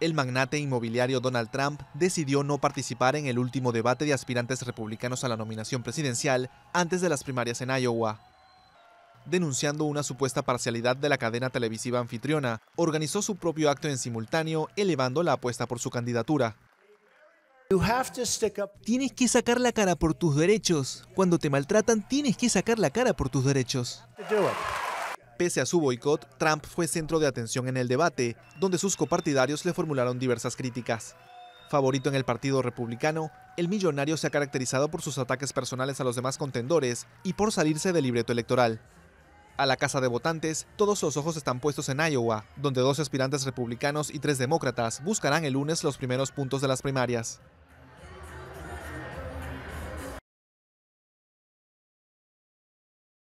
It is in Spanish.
El magnate inmobiliario Donald Trump decidió no participar en el último debate de aspirantes republicanos a la nominación presidencial antes de las primarias en Iowa. Denunciando una supuesta parcialidad de la cadena televisiva anfitriona, organizó su propio acto en simultáneo, elevando la apuesta por su candidatura. Tienes que sacar la cara por tus derechos. Cuando te maltratan, tienes que sacar la cara por tus derechos. Pese a su boicot, Trump fue centro de atención en el debate, donde sus copartidarios le formularon diversas críticas. Favorito en el Partido Republicano, el millonario se ha caracterizado por sus ataques personales a los demás contendores y por salirse del libreto electoral. A la casa de votantes, todos los ojos están puestos en Iowa, donde dos aspirantes republicanos y tres demócratas buscarán el lunes los primeros puntos de las primarias.